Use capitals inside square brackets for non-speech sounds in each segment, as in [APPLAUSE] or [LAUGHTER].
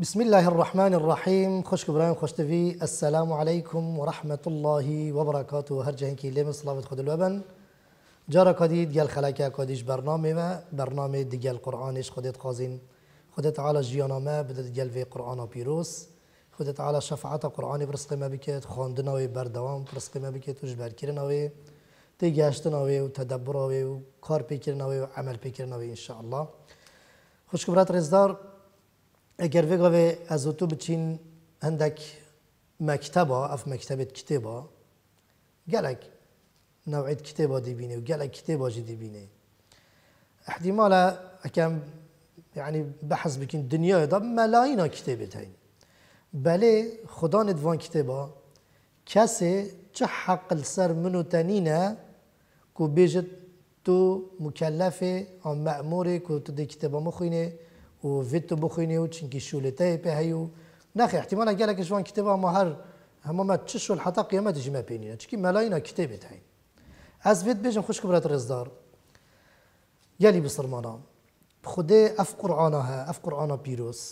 بسم الله الرحمن الرحيم خوش كبران خوش تفي السلام عليكم ورحمة الله وبركاته هر جهن كي لیم صلوات خود الوبن جارة کدید گل خلاكا قديش برنامه ما برنامه دیگل قرآنش خودت قازين خودت على جيانا ما بدت گل في قرآن و خودت على شفاعت قرآن برسق ما بكت خواندن و بردوام برسق ما بکت و جبر کردن و تیگشتن و تدبر و کار وعمل بكرنا عمل پیکردن و انشاءالله خوش كبرات رزدار اگر بگەوێ از و بچین هندک مەکتتەبە اف مکتبت کتێبە گەلێک ناوعید کتێبە دیبینه و گەلێک کتێبەژی دیبینه احتمالا اکم یعنی دنیا بکەین دنیادا مەلاینا کتێبێت بله بله خدا وان کتێبە کسی چه حق سر منو تنینه که کو تو مکلفه آن معموره که تو دی و ویتو بخوینیو چنکی شولته په هیو نخی احتمالا گلک جوان کتابا ما هر همما تشش حتی قیامت جمع بینینا چکی ملاینا کتابت هین از وید بیجم خوش کبرات رزدار یلی بسرمانا خدا اف قرانها اف قران پیروس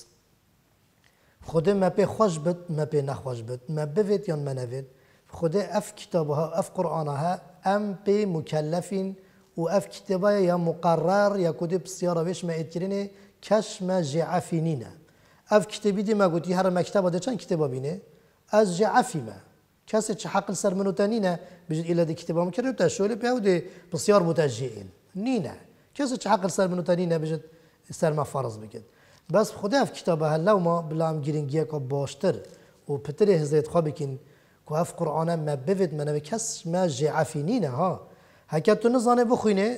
خدا ما پی خوش بد ما پی نخوش بد ما بوید یا ما نوید خدا اف کتابها اف قرآنها ام پی مکلفین و اف کتابا یا مقرر یا کدی بسیارا ویش ما اتکرینه کشم نه؟ اف کتبی دی ما گوتی هر مکتب ده چند کتاب بینه از جعفی ما کسی چه حق سر منو تنینه بجد ایلا دی کتبا کرده تا پیاده پیو دی بسیار متجعین نینه کسی چه حق سر منو تنینه بجد سر ما فرض بکد بس خدا اف کتاب هلا ما هم گیرنگیه که باشتر و پتر حضرت خواه بکن که اف قرآن ما بفید منو کس ما نه ها هکت تو بخوینه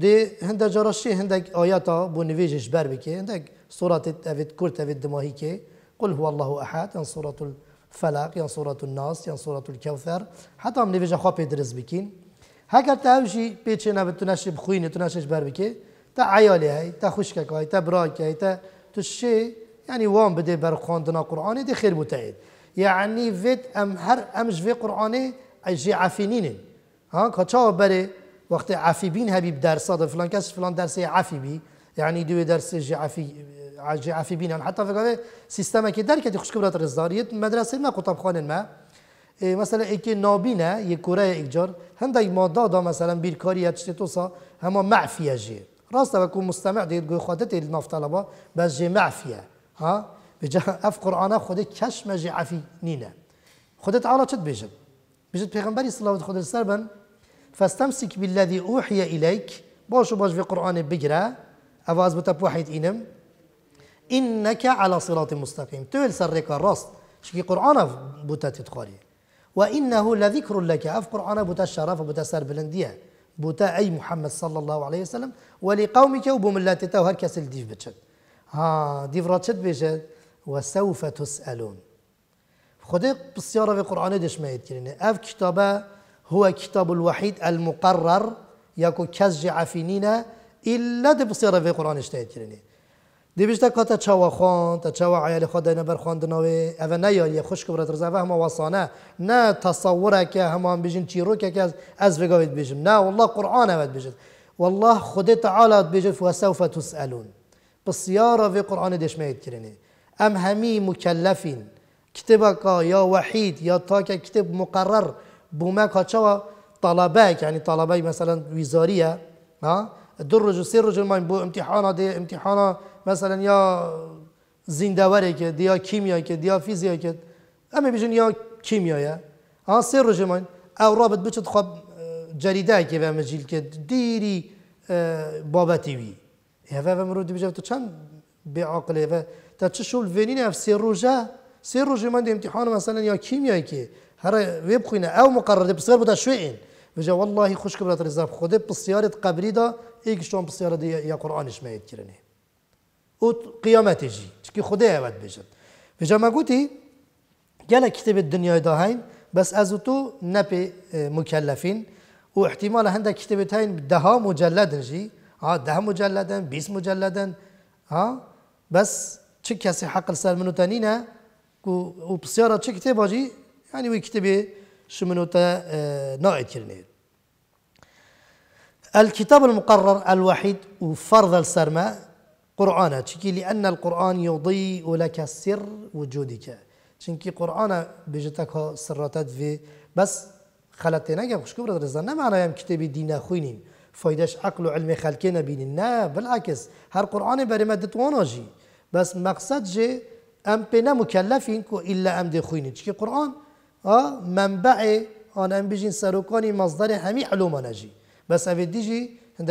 دي هندك جرشي هندك آياتا بو نفيج جبر بكي هندك سورة تفيد كل تفيد دماهيكي قل هو الله أحد ين سورة الفلق ين سورة الناس ين سورة الكوثر حتى من نفيج أخوا يدرس بكين هكا تهمشي بيتشينا بتناشي بخويني تناشي جبر بكي تا عيالي هاي تا خشكك هاي تا براك هاي تا تشي يعني وان بدي بر خواندنا قرآني دي خير متعيد يعني فيت أم هر أمش في قرآني أجي عفينين ها كتشاو بري وقت عفي بين هبيب صدر فلان كاس فلان درس عفي بي يعني دو درس جعفي عفي بين حتى في سيستم كي دار كتي رزدار يد مدرسة ما قطب خان ما إيه، مثلا اكي نابينا يكورا اكجار هندا يمادا دا مثلا بيركارية تشتتوسا هما معفية جي راستا بكون مستمع دي تقول خاطتي الناف طلبة بس جي معفية ها بجا [LAUGHS] اف قرآن خودي ما جي عفي نينا خودي تعالى شد بيجب بيجب پیغمبري صلى الله عليه وسلم فاستمسك بالذي أوحي إليك باش باش في قرآن بقرأ أواز واحد إنم إنك على صراط مستقيم تول سرك الرص شكي قرآن بوتا تدخلي وإنه لذكر لك أف قرآن بوتا الشرف بوتا سر بلندية بوتا أي محمد صلى الله عليه وسلم ولقومك وبملاتي تو هر كسل ديف بتشد ها ديف راتشد بيشد وسوف تسألون خدي بالسياره في قرآن ديش ما يتكلين أف كتابة هو كتاب الوحيد المقرر يكو كز عفينينا إلا دي بصير في قرآن اشتهد كريني دي بيشتا كاتا چاوا خان تا چاوا عيال خود دينا بر خان دناوي او نه يالي خوش كبرت رزا فهما وصانا نا تصورا كا همان بيجن چيرو كا كاز از بگاوید بيجن نا والله قرآن اوید بيجن والله خود تعالى بيجن فسوف تسألون بصيارة في قرآن دشمهد كريني ام همي مكلفين كتبك يا وحيد يا تاك كتب مقرر بومک هاتشوا طلبه يعني یعنی طلبي مثلا وزارية ها درج رجل سير رجل ما بو امتحانه دي امتحانه مثلا يا زندوري که دیا کیمیا که دیا فیزیا که اما بیجون یا کیمیایه ها سر رجی ما او رابط بچت خب جریده که و مجیل که دیری بابتی وی هفه و مرو دی تو چند به عقله و تا چه شول وینین اف سر روژه ما امتحان مثلا یا کیمیایی که هر ويبخوين او مقرر بسيار بدا شوين بجا والله خوش كبرات رزاب خود بسيار قبري دا ايك شون بسيار دي يا قرآن ما يتكرني و قيامت جي شكي خود اوت بجد بجا ما قوتي قال كتاب الدنيا دا هين بس ازوتو نبي آه، مكلفين واحتمال عندك كتابتين دها مجلد جي آه، ها ده مجلدا بيس مجلدا ها آه، بس کسی حق السال منو تانينا و بسيارة تشك تباجي يعني ويكتبي كتبي آه، نوعي منوتا الكتاب المقرر الوحيد وفرض السرماء قرآن تشكي لأن القرآن يضيء لك سر وجودك تشكي قرآن بجتك سراتات في بس خلتنا نگم خوشکو برادر زن نه معنی هم کتاب دین عقل وعلم علم بين نبینین بالعكس هر قرآن بري مدت بس مقصد جي ام پی مكلفين كو الا ام دي خوينين چی قرآن آه، منبع آن ام بیجین سروکانی مصدر همی علوم نجی بس اوید دیجی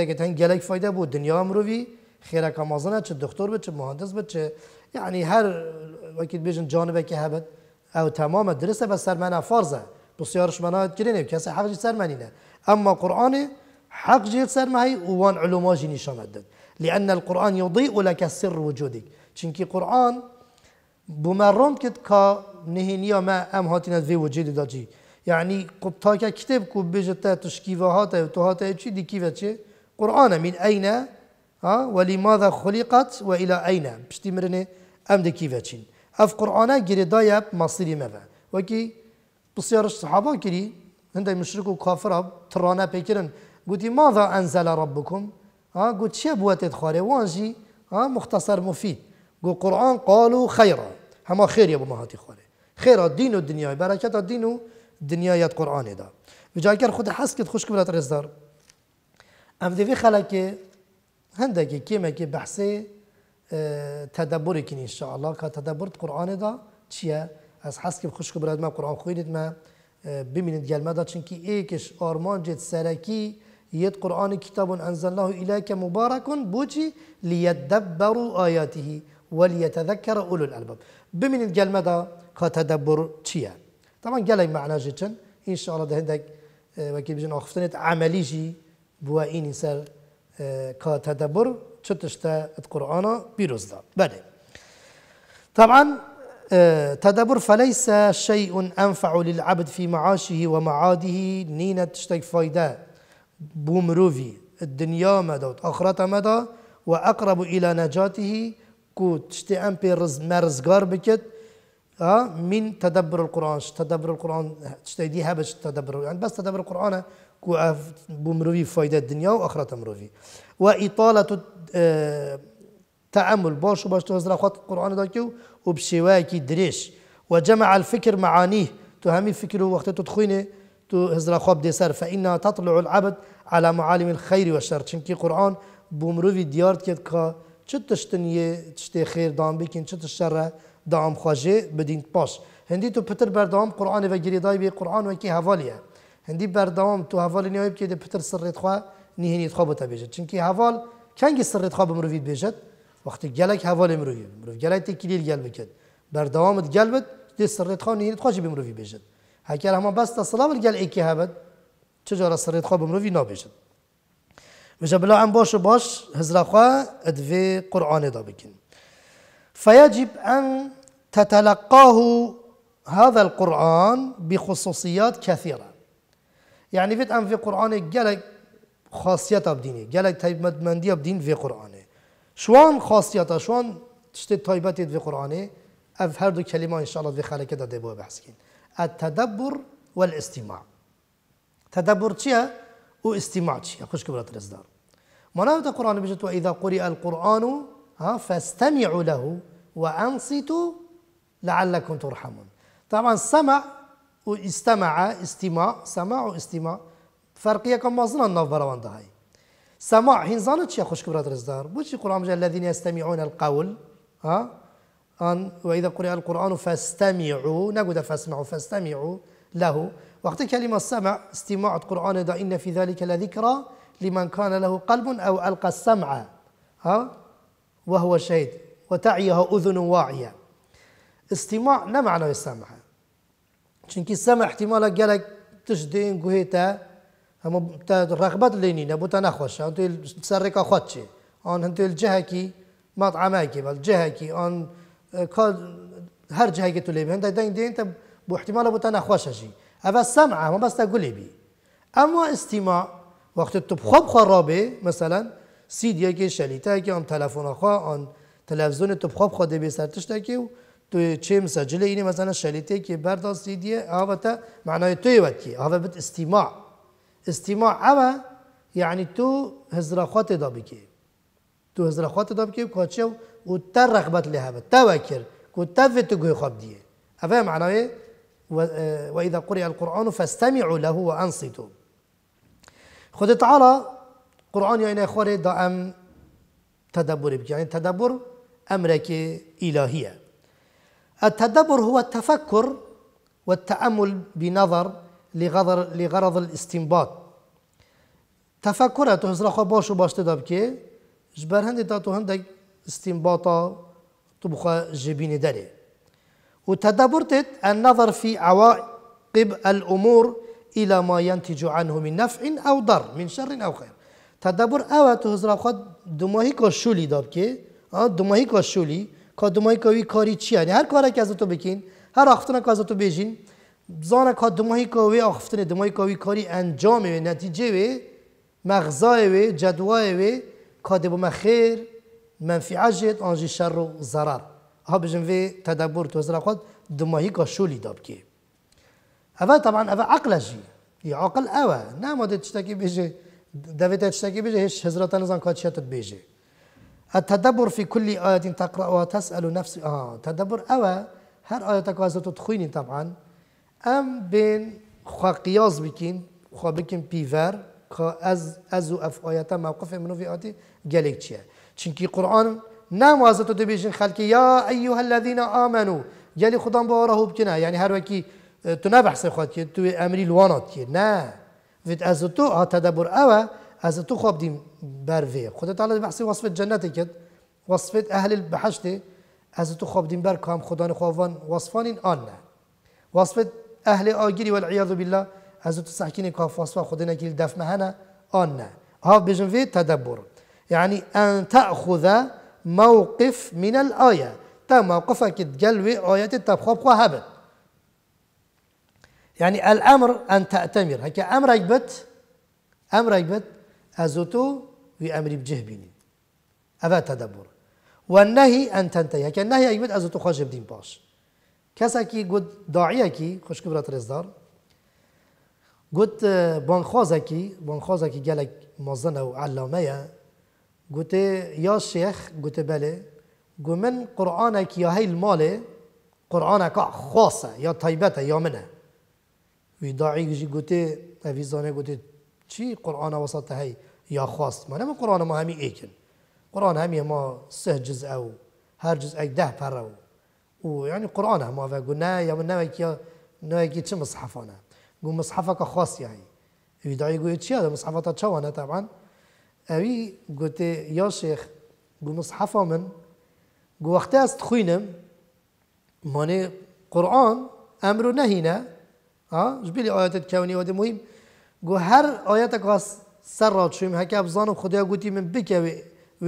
که تن گلک فایده بود دنیا مروی خیره کامازنه چه دکتر بود چه مهندس بود چه یعنی هر وکیل بیجن جانبه که هبد او تمام درسه بس سرمنه فارزه فرضه بسیارش منه کرینه کسی حق جید سر اما قرآن حق جید سر مهی وان علوم جی نشان داد لأن القرآن يضيء لك سر وجودك چنکی قرآن بمرند کد که نهنیا ما ام هاتی نت وی وجود داشی یعنی کب تا که کتاب کو بجت تا تشکی و هات و تهات چی دیکی و چه قرآن من اینا ها ولی ماذا خلقت و الى اینا پشتی مرنه ام دیکی و چین اف قرآن گری دایب مصیری مبه و کی بصیارش صحابه کری هندای مشرک و کافر اب ترانه پیکرن گویی ماذا انزل ربكم؟ ها گویی چه بوده تخاره وانجی ها مختصر مفید گو قرآن قالو خیره همه خیری به ما هاتی خوره خير الدين والدنيا بركة الدين والدنيا القرآن قرآن دا بجاكر خود حس كده خوش كبرت رزدار ام دي في خلاك هندك كيما كي بحسي آه، تدبر ان شاء الله كتدبر قرآن دا تيا از حس كده خوش برد ما قرآن خويند ما آه، ببینید گلمه دا چونکی ایکش آرمان جد سرکی يد قرآن انزل انزلناه اليك مبارك بوجي ليدبروا اياته وليتذكر أولو الألباب بمن ماذا كتدبر تشيا طبعا قال معنا جدا إن شاء الله ده عندك آه، وكي بجن أخفتني عملي جي بوا إني سر آه، كتدبر تشتشتا القرآن بيروز ده بعد طبعا آه، تدبر فليس شيء أنفع للعبد في معاشه ومعاده نينة تشتك فايدة بومروفي الدنيا مدى آخرة مدى وأقرب إلى نجاته كو تشتي ام بي رز مرز غار بكت اه من تدبر القران تدبر القران تشتي دي هبش تدبر يعني بس تدبر القران كو بومروفي فايده الدنيا واخره تمروفي واطاله آه، تعامل باش باش تزرا خط القران داكيو وبشواكي دريش وجمع الفكر معانيه تهمي فكره وقت تدخينه تو هزرا خواب دي سر فإنها تطلع العبد على معالم الخير والشر چنكي قرآن بومروفي ديارت كتكا كا چه تشتن یه تشتی خیر دام بکن چه تشتر دام خواجه بدین پاس هندی تو پتر بردام قرآن و گریدای بی قرآن و کی حوالیه هندی بردام تو حوالی نیایب که پتر سرت خواه نیهنیت خواه بتا بیجد کی حوال کنگی سرت خواه بمروید بیجد وقتی گلک حوال مروی مروی گلک تکلیل گل بکد بردامت گل بد دی سرت خواه نیهنیت خواه بمروید بیجد هکر همان بس تصلا گل ایکی هبد چجارا سرت خواه بمروی نابیجد وجبلا أن باش باش خوا ادفي قرآن دا بكين فيجب أن تتلقاه هذا القرآن بخصوصيات كثيرة يعني فيت أن في قرآن جلك خاصيات بديني جلك تايب مدمندية بدين في قرآن شوان خاصيات شوان تشتي تايبات في قرآن أف هردو كلمة إن شاء الله في خالك دا ديبوا بحسكين التدبر والاستماع تدبر تيا واستماع تيا چیه خوش برات مناهض القرآن بجد وإذا قرئ القرآن ها فاستمعوا له وأنصتوا لعلكم ترحمون طبعا سمع واستمع استماع سماع واستماع فرقية كم مازن النظر براوان دهاي سماع هين زانت يا خوش كبرات رزدار بوش قرآن الذين يستمعون القول ها أن وإذا قرئ القرآن فاستمعوا نقول فاسمعوا فاستمعوا له وقت كلمة سمع استماع القرآن دا إن في ذلك لذكرى لمن كان له قلب أو ألقى السمع ها وهو شهيد وتعيه أذن واعية استماع لا معنى السمع كي السمع احتمال قالك تشدين قهيتا هم رغبات ليني بوتا نخوش انت تسرق خدشي ان انتو الجهكي مطعماكي بل جهكي ان آه، كل هر جهكي تولي انت دين دين بو احتمالا شي هذا السمع ما بس تقولي بي اما استماع وقت تو خواب خرابه مثلا سیدیا که شلیتا که آن تلفن خواه آن تلفزیون تو خواب خواده به سرتش که تو چه مسجله اینه مثلا شلیته که بردا سیدیه تا معنای توی وقت که آوه بت استماع استماع اوه یعنی تو هزرخات دا بکی تو هزرخات دا بکی کاچه و تا رغبت لها بت تا وکر که تا تو گوی خواب دیه اوه معنای و اه، اذا قرئ القرآن فاستمعوا له وأنصتوا خود تعالى قرآن يعني خوره دا ام تدبر بك يعني تدبر أمرك إلهية التدبر هو التفكر والتأمل بنظر لغرض, لغرض الاستنباط تفكر تو هزرا خو باش و باش تداب كي جبر هندي تو هندك استنباطا تبخا جبيني داري وتدبرت النظر في عواقب الأمور إلى ما ينتج عنه من نفع أو ضر من شر أو خير تدبر أو تهزر خود دماهی کا شولی داد که دماهی کا شولی که دماهی کاری کاری چی یعنی هر کاری که از تو بکین هر آختن که از تو بیشین زان که دماهی کاری آختن دماهی کاری کاری انجام و نتیجه و مغزای و جدوای و که دبوم خیر منفعت آنجی شر و ضرر ها بجنبه تدبر تهزر خود دماهی کا شولی داد که هذا طبعا هذا عقل جي هي عقل أوى نعم تشتكي بيجي دافيد تشتكي بيجي هش هزرة نزان كاتشات بيجي التدبر في كل آية تقرأها تسأل نفسي آه تدبر أوى هر آية تكوازة تدخيني طبعا أم بين خوا قياس بكين خوا بكين بيفر خوا أز أزو أف آية موقف منو في آتي جالك تشيه چونكي قرآن نعم وازة تبيجين خلقي يا أيها الذين آمنوا يلي خدام بواره بكنا يعني هر وكي تو نه بحث که تو امری که نه وید از تو ها تدبر او از تو خواب دیم بر وی خدا تعالی بحث وصف جنت کرد وصف اهل بحشت از تو خواب دیم بر کام خدا خواوان وصفان آن نه وصف اهل آگیری والعیاذ بالله از تو سحکین کاف وصف خدا نکیل دف مهنه آن نه ها بجن وی تدبر يعني أن تأخذ موقف من الآية تا موقفك تقلوي آيات تبخب خواهبت يعني الأمر أن تأتمر هكا أمر أجبت أمر أجبت أزوتو امر بجه بيني هذا تدبر والنهي أن تنتهي هكا النهي أجبت أزوتو خرج بدين باش كساكي قد داعيكي خوش كبرت رزدار قد آه، بانخوزكي كي قالك مظن أو علامية قلت يا شيخ قلت بلي قلت من قرآنك يا هي المالي قرآنك خاصة يا طيبته يا منه وی داعی جی گوته اوی زانه گوته چی قرآن وسط هی یا خاص ما نما قرآن ما همی ایکن قرآن همی ما سه جزء او هر جزء ده پر او و ويعني قرآن ما و نا يا من نوكي چه تش مصحفنا قول مصحفك خاص يعني يدعي يقول تشي هذا تا تشوانا طبعا أبي قلت يا شيخ قول مصحفة من قول است استخوينم ماني قرآن أمر نهينا ها آه؟ جبیلی آيات کونی و مهم گو هر آيات قاس سر راد شویم هکی ابزانو خدا قوتي من بکوی و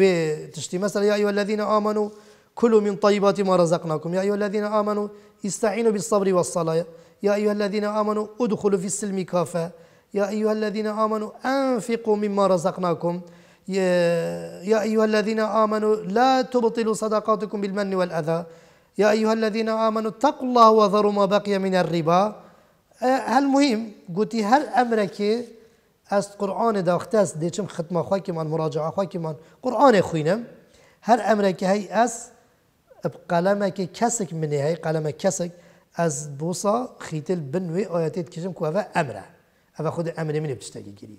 تشتی مثلا يا أيها الذين آمنوا كلوا من طيبات ما رزقناكم يا أيها الذين آمنوا استعينوا بالصبر والصلاة يا أيها الذين آمنوا ادخلوا في السلم كافة يا أيها الذين آمنوا أنفقوا مما رزقناكم يا أيها الذين آمنوا لا تبطلوا صدقاتكم بالمن والأذى يا أيها الذين آمنوا اتقوا الله وذروا ما بقي من الربا هالمهم قلتي هل امرك از قرآن داخته است دیچم ختمه خواه که من مراجعه خواه که من قرآن خوینم هر امرك هی از قلمه كسك مني منی قلمك كسك از بوصا خيتل بنوي آیاتیت کشم که امره اوه خود أمري مني بتشتگی كيري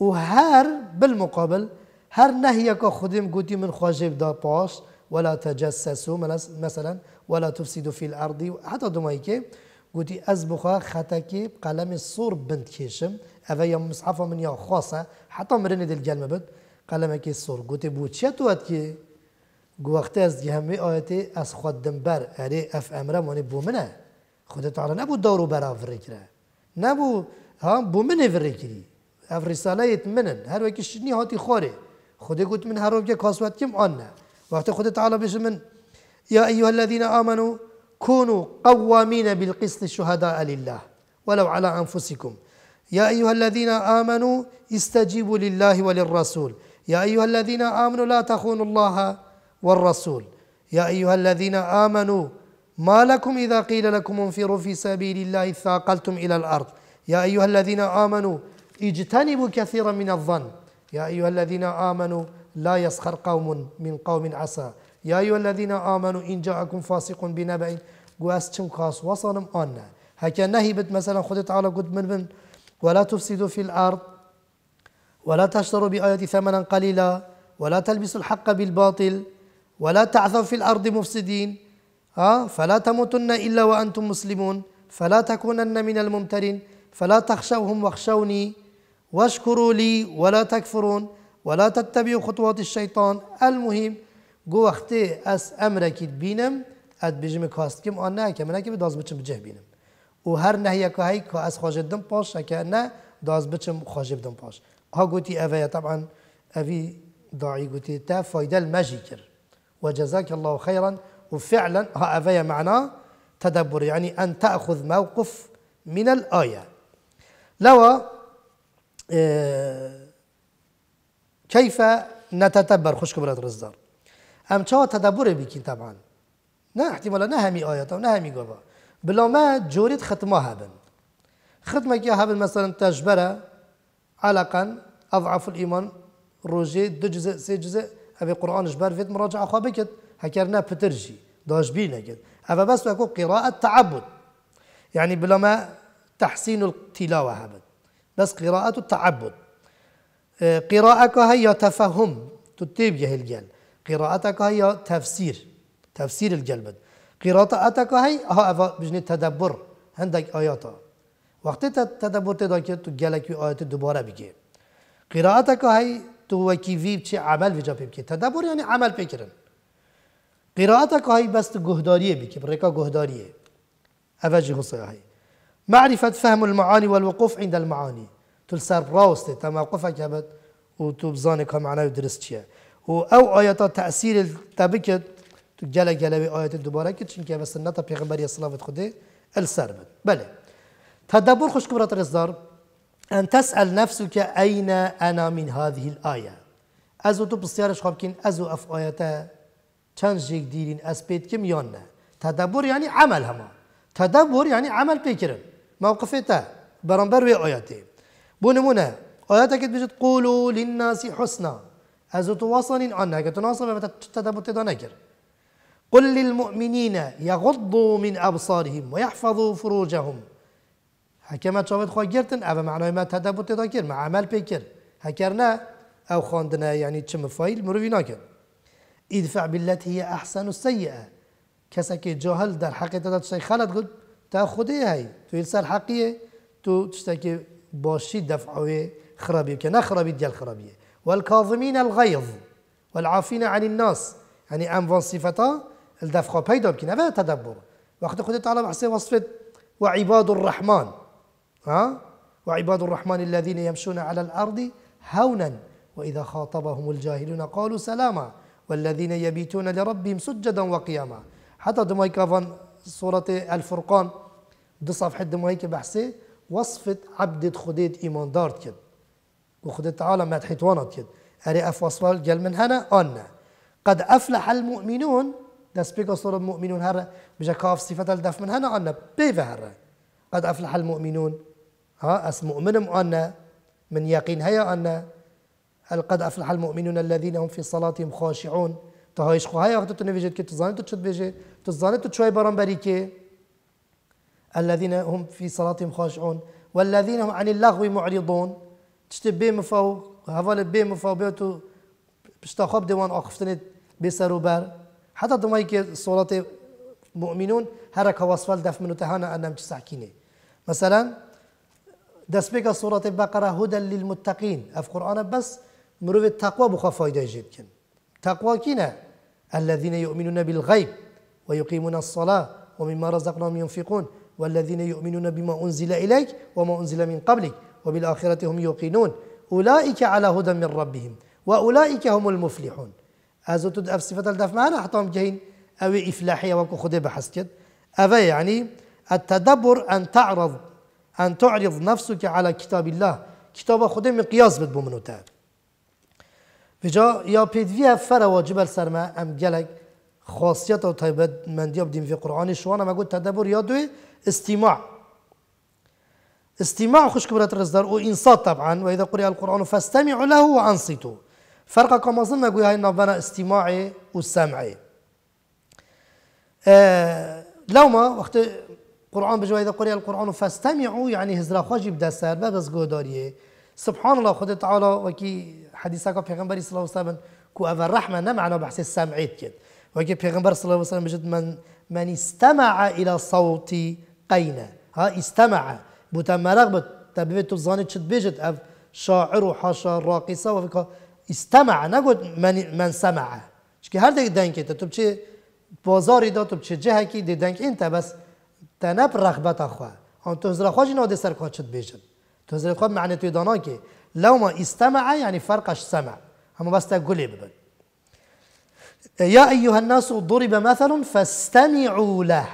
و هر بالمقابل هر نهيك که خودم من خواجب دا باش ولا تجسسو مثلا ولا تفسدو في الارض حتى دومایی گوتی ئەس بخوا خەتەکی قلم صور بند کێشم اوه یا مصحف من یا خۆسە حتی مرنی دل بد دلگەلمە بێت قەلەمەکی سوور گوتی بوو چێتوەتکی گوەختە ئەس همه ئاەتی از خود دمبەر ئەرێ اف امره مۆنی بوو منە خودتەتاە نەبوو دەور و بەراڤڕێکرا نەبوو هەم بوو منێ ڕێکری ئەف ریسالایت منن هر هەروەکی شنی هاتی خوره خودی گویی من هر هەرۆکە کاسواتکیم ئەە وەختە خود تعالی بێژ من یا ئەیوە الذيە ئامن كونوا قوامين بالقسط شهداء لله ولو على أنفسكم يا أيها الذين آمنوا استجيبوا لله وللرسول يا أيها الذين آمنوا لا تخونوا الله والرسول يا أيها الذين آمنوا ما لكم إذا قيل لكم انفروا في سبيل الله اثاقلتم إلى الأرض يا أيها الذين آمنوا اجتنبوا كثيرا من الظن يا أيها الذين آمنوا لا يسخر قوم من قوم عسى يا أيها الذين آمنوا إن جاءكم فاسق بنبأ قواس خاص وصنم آنا هكا نهي بت مثلا خذت تعالى قد من من ولا تفسدوا في الأرض ولا تشتروا بآياتي ثمنا قليلا ولا تلبسوا الحق بالباطل ولا تعثوا في الأرض مفسدين ها آه، فلا تموتن إلا وأنتم مسلمون فلا تكونن من الممترين فلا تخشوهم واخشوني واشكروا لي ولا تكفرون ولا تتبعوا خطوات الشيطان المهم گو وقتی از امرکیت بینم اد بیم کاست کیم آن نه که من که داز بچم بجه بینم او هر نهی که هایی که از خواجه دم پاش که نه داز بچم خواجه بدم پاش ها گوتی اوه طبعا اوی داعی گوتی تا فایده المجی کر و جزاک الله خيرا وفعلا ها اوه معنا تدبر يعني أن تأخذ موقف من الآية لو كيف اه، نتتبر خشك برات رزدار همچا تدبر بکین طبعا نه احتمالا نه همی آیات و نه همی گابا بلا ما جورید ختمه هبن ختمه که هبن مثلا تجبره علقا اضعف الایمان روجي دو جزء سه جزء ابي قران جبر فيت مراجعه خو بكت هكرنا بترجي داش بينا كد ابا بس اكو قراءه تعبد يعني بلا ما تحسين التلاوه هبن بس اه، قراءه التعبد قراءه هي تفهم تتيب يهلجل قراءتك هي تفسير تفسير الجلبد قراءتك هي ها بجن تدبر عندك آياتها وقت تدبر تدك که تو گلکی آيات دوباره بگی قراءتك هي تو وكي في چه عمل ویجا پیب تدبر يعني عمل پیکرن قراءتك هي بس تو بك بگی برکا گهداریه اوجه حسای معرفة فهم المعاني والوقوف عند المعاني تلسر راوستي تموقفك هبت وتبزانك معناه درست و او آیاتا تاثیر طبی که تو گله گله آیات دوباره که چون که به سنت پیغمبری صلوات خوده السر بد بله تدبر خوش کبرات رزدار ان تسأل نفسك اين انا من هذه الايه از تو بسیارش خواب کن از اف آیاتا چند جیگ دیرین از پید کم یا نه تدبر یعنی عمل همه تدبر یعنی عمل پیکرن موقفه تا برانبر وی آیاتی بونمونه آیاتا که بجد قولو للناس حسنا از تو تو آن نه که أزوتواصن عنا كتناصب تتبتد نگر قل للمؤمنين يغضوا من أبصارهم و یحفظو فروجهم ات شابت خواه جرتن أبا معنای ما تتبتد كر مع عمل بكر نه أو خواندنا یعنی يعني چه مفایل مروی كر ادفع بالتي هي أحسن السيئة كسك جهل در حق تتشي خلط قد تا خودي هاي تو السر حقية تو تشتكي باشي دفعوي خرابي كنا خرابي ديال خرابيه والكاظمين الغيظ والعافين عن الناس يعني ام فون صفتا الدفخ پیدا بکنه و تدبر وقت خود تعالی بحث وصفت وعباد الرحمن ها وعباد الرحمن الذين يمشون على الارض هونا واذا خاطبهم الجاهلون قالوا سلاما والذين يبيتون لربهم سجدا وقياما حتى دمايكا فان سورة الفرقان دو صفحه دمايكا که وصفت عبدت خودت ايمان دارت وخد تعالى ما ونط يد أري أف وصل جل من هنا أنا قد أفلح المؤمنون ده سبيكو صور المؤمنون هر بجا كاف صفة الدف من هنا أنا بيف هر قد أفلح المؤمنون ها أس مؤمن أنا من يقين هيا أنا هل قد أفلح المؤمنون الذين هم في صلاتهم خاشعون تهايش خو هيا النبي تنفيجت كي تزاني تشد بيجي تزاني تشوي برام بريكي الذين هم في صلاتهم خاشعون والذين هم عن اللغو معرضون تشتي بي مفاو هفال بي مفاو بيوتو بشتا خب ديوان أخفتنت بسر بار حتى كي صلاة مؤمنون هرك وصفال دف منو تهانا أنم تساكيني مثلا دسبيك صورة البقرة هدى للمتقين أف قرآن بس مروف التقوى بخوا فايدة كن تقوى كينا الذين يؤمنون بالغيب ويقيمون الصلاة ومما رزقناهم ينفقون والذين يؤمنون بما أنزل إليك وما أنزل من قبلك وبالآخرة هم يوقنون أولئك على هدى من ربهم وأولئك هم المفلحون أزو تد أف صفة الدف معنا أحطهم جهين أو إفلاحية وكو خده بحسكت أفا يعني التدبر أن تعرض أن تعرض نفسك على كتاب الله كتاب خده مقياس قياس منو بجا يا بيدفيا فرا واجب سرما أم جلك خاصية وطيبت من دياب دين في قرآن شوانا ما قلت تدبر يا دوي استماع استماع خش كبرة الرزدار وإنصات طبعا وإذا قرئ القرآن فاستمعوا له وأنصتوا فرق كما ظن نقول هاي النظرة استماعي والسامعي آه لو ما وقت قرآن بجوا إذا قرئ القرآن فاستمعوا يعني هزرا خواجب دسار بابس قوداريه سبحان الله خد تعالى وكي حديثك غنبر صلى الله عليه وسلم كو أبا الرحمة نمعنا بحسي السمعيت كده وكي غنبر صلى الله عليه وسلم بجد من من استمع إلى صوت قينا ها استمع بوتا تو تبيت تظن تشبيجت اف شاعر وحاشا راقصه وفيك استمع نقول من من سمع شكي هر دقيقه دنك تبشي بازاري دا تبشي جهه كي دنك انت بس تنب رغبت اخوه ان تو تزرا خوج نادي سر كو تو تزرا خو معنى تو داناكي لو ما استمع يعني فرقش سمع اما بس تا تقولي ببن يا أيها الناس ضرب مثل فاستمعوا له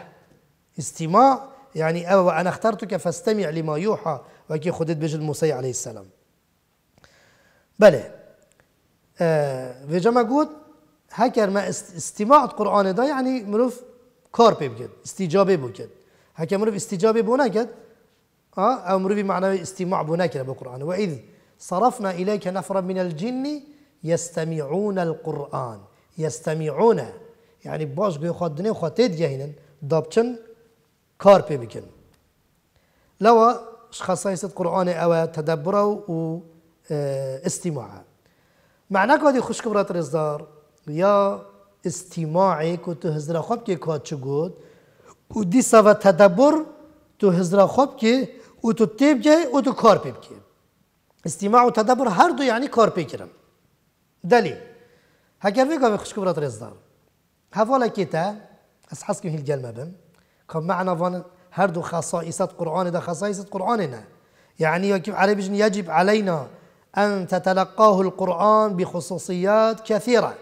استماع يعني أو أنا اخترتك فاستمع لما يوحى وكي خدت بجد موسى عليه السلام بله آه في جمع قد هكر ما استماع القرآن ده يعني مروف كار بجد استجابة بجد هكا مروف استجابة بنكد آه أو مروف معنى استماع بنكد بالقرآن وإذ صرفنا إليك نفرا من الجن يستمعون القرآن يستمعون يعني باش قوي خدني وخدت جهنا دابتن کار پی بکن لوا خصایست قرآن او تدبر و و استیماعە معناکاتی خوشکم ڕات رزدار یا استیماعێک که تو هزرا که کات چ گوت و سوا تدبر تو هزرا که او تو جای و تو کار پی بکن استیماع و تدبر هر دو یعنی کار کرم دلی هەگەر بێگا رزدار هفوالا ڕێزدار از حس که هیل جلمه بم كم معنى فان هردو خصائص قرآن ده خصائص قرآننا يعني كيف على يجب علينا أن تتلقاه القرآن بخصوصيات كثيرة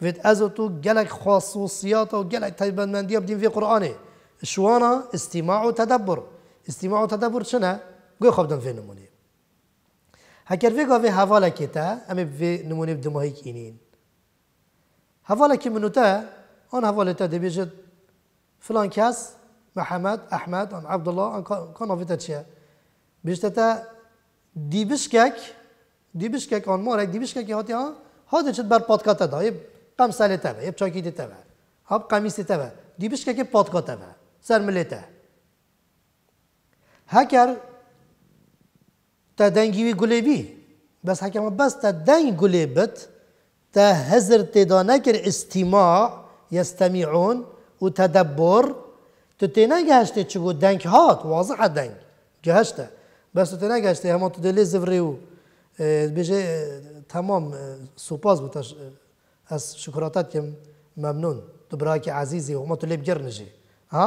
فيت أزوتو جلك خصوصيات وجلك تايبان من دي بدين في قرآنه شوانا استماع وتدبر استماع وتدبر شنا قوي خبدن في نموني هكير في قوي هفالة كتا أم في نموني بدمهيك إنين هفالة كي منو تا أنا هفالة تا دي بيجد فلان کس محمد احمد آن عبدالله آن کان آفیت چیه بیشتر تا دیبشکک دیبشکک آن مارک دیبشککی هاتی ها هاتی چت بر پادکات دا یه قم ساله تا یه چاکی دی تا هاب قمیسی دیبش دیبشککی پادکات تا سر ملیت هکر تا دنگیوی گلیبی بس هکر ما بس تا دنگ گلیبت تا هزر تدانکر استیماع یستمیعون وتدبر تتينا قهشتي تشبو دنك هات واضحة دنك قهشته بس تتينا قهشتي هما تدلي زفريو اه، بيجي اه، تمام اه، سوباز بتاش از شكراتات يم ممنون تبراكي عزيزي وما تلي بجرنجي ها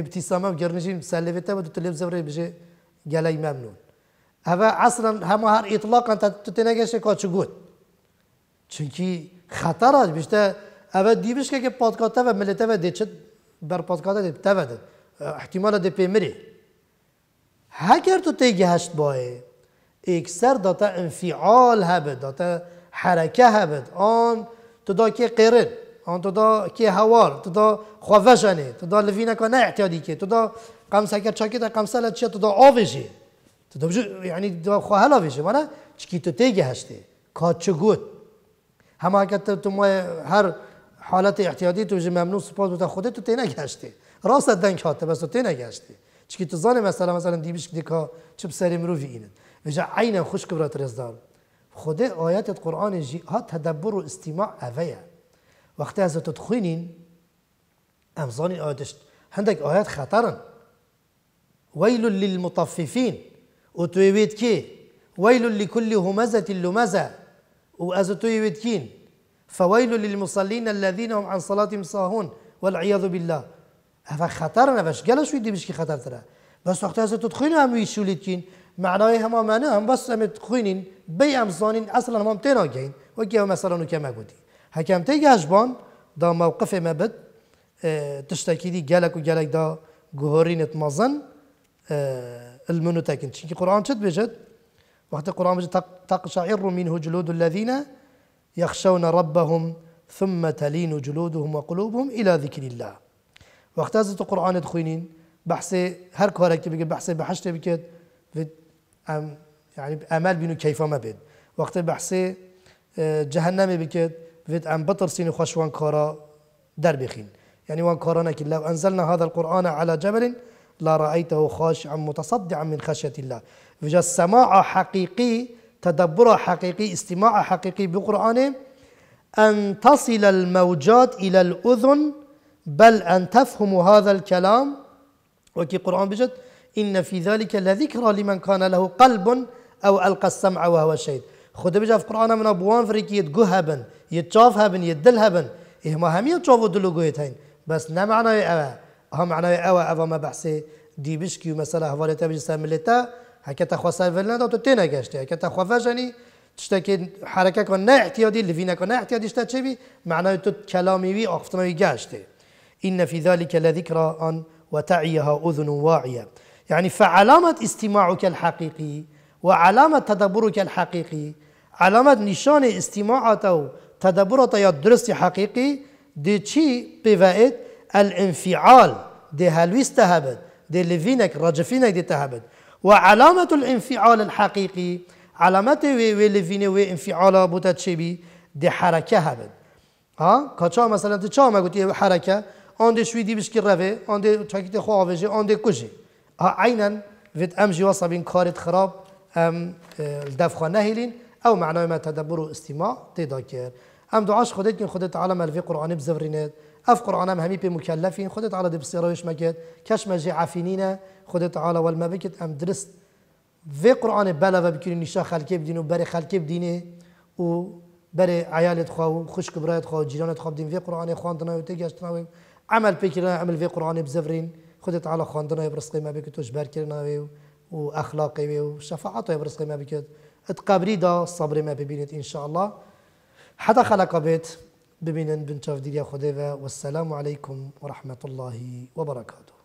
ابتسامة بجرنجي مسلفتها وتلي بزفري بيجي قالي ممنون هذا اصلا هما هر اطلاقا تتينا قهشتي كاتشو قوت چونكي خطرات بيجتا اول دیبش که که پادکات و ملت و دیشت بر پادکات دیب تود احتمال دی پیمری هکر تو تیگه هشت بایه ایک سر داتا انفعال هبد داتا حرکه هبد آن تو دا که قیرن آن تو دا که هوار تو دا خوفشانه تو دا لفینکا نه احتیادی که تو دا قم سکر چاکی تا قم سلت چه تو دا آویشی تو دا بجو یعنی دا خوهل آویشی مانا چکی تو تیگه هشته کاد چه همه که تو ما هر حالت احتیاطی تو منو سپاس بوده خودت تو تینه گشتی راست دنگ هات بس تو تی نگشتی چکی تو زن مثلا مثلا دیبیش دیکا چپ سری مروفی اینه جا عین خوش کبرات رزدار خود آیات قرآن جی ها تدبر و استماع اویه وقتی از تو تخوینین امزانی آیاتش هندک آیات خطرن ویل للمطففین و تویوید کی ویل لكل همزه لمزه و از تویوید کین فويل للمصلين الذين هم عن صلاتهم ساهون والعياذ بالله اف قال شو يدي باش كي خطر ترى بس وقت هذا تدخين هم يشوليتكين معناه هما معنا هم بس هم تخينين بي امزانين اصلا هم تناجين وكي هم مثلا كما قلتي حكم تيجي هجبان دا موقف ما بد اه، تشتكي دي قالك وقالك دا جهورين اتمازن المنوتاكين اه، تشيكي القران قرآن شد بجد وقت القرآن بجد تقشعر منه جلود الذين يخشون ربهم ثم تلين جلودهم وقلوبهم إلى ذكر الله وقت ازت القرآن قرآن تخوینین بحث هر کاری که بحث بحشت حشت ام يعني امال بینو کیفا ما بيد وقت بحث اه، جهنم بکد و ام بطرسين خوش وان کارا در بخين يعني وان كورونا لو أنزلنا هذا القرآن على جبل لرأيته خاشعا متصدعا من خشية الله فجاء السماع حقيقي تدبر حقيقي استماع حقيقي بقرآن أن تصل الموجات إلى الأذن بل أن تفهم هذا الكلام وكي قرآن بجد إن في ذلك لذكرى لمن كان له قلب أو ألقى السمع وهو شهيد خد بجد في قرآن من أبوان فريك يتقو هبن يتشاف هبن يدل هبن إيه ما هم يتشافوا دلو قويتين بس نا معنى يأوى ها معنى يأوى أوا ما بحسي دي بشكي ومسألة هفالي تبجي ساملتا هكا تخوا لاند دو تينا جاشتي هكا تخوا فجاني تشتكي حركه كون نا اعتيادي لفينا كون اعتيادي شتا معناه تو كلامي وي اختنا جاشتي ان في ذلك لذكرى ان وتعيها اذن واعيه يعني فعلامه استماعك الحقيقي وعلامه تدبرك الحقيقي علامه نشان استماعته او يا درس حقيقي دي تشي بيفائت الانفعال دي هلويس تهبت دي لفينك راجفينك دي تهبت وعلامة الانفعال الحقيقي علامة وی لفین وی انفعال بوتاتشيبي دي حركة ده هبد ها كاتشا مثلا ده چا حركة ده حرکه آن ده شویدی بشکی روه آن ده چاکیت خواه آوشه آن ها عینا وید امجی وصبین كارت خراب ام اه، دفخه نهیلین او معناه ما تدبر استماع تیدا ام دعاش خودت کن خودت عالم الفی قرآن بزفرينات اف قرآن هم همی على مکلفین خودت وش ما بسیارایش مکد کش خود تعالی ول ما بکت ام درست و قرآن بلا و بکنی نشا خلکی بدین و بر خلکی بدینه و بر عیالت خواه و خوش کبرایت خواه و جیرانت خواه بدین و قرآن خواندنا و تگشتنا و عمل بکرنا عمل في قرآن بزفرین خود تعالی خواندنا و برسقی ما بکت وش جبر کرنا و اخلاقی و شفاعت و برسقی ما بکت اتقابري دا صبر ما ببينت إن شاء الله حتى خلق بيت ببينن بنشاف ديا خديفة والسلام عليكم ورحمة الله وبركاته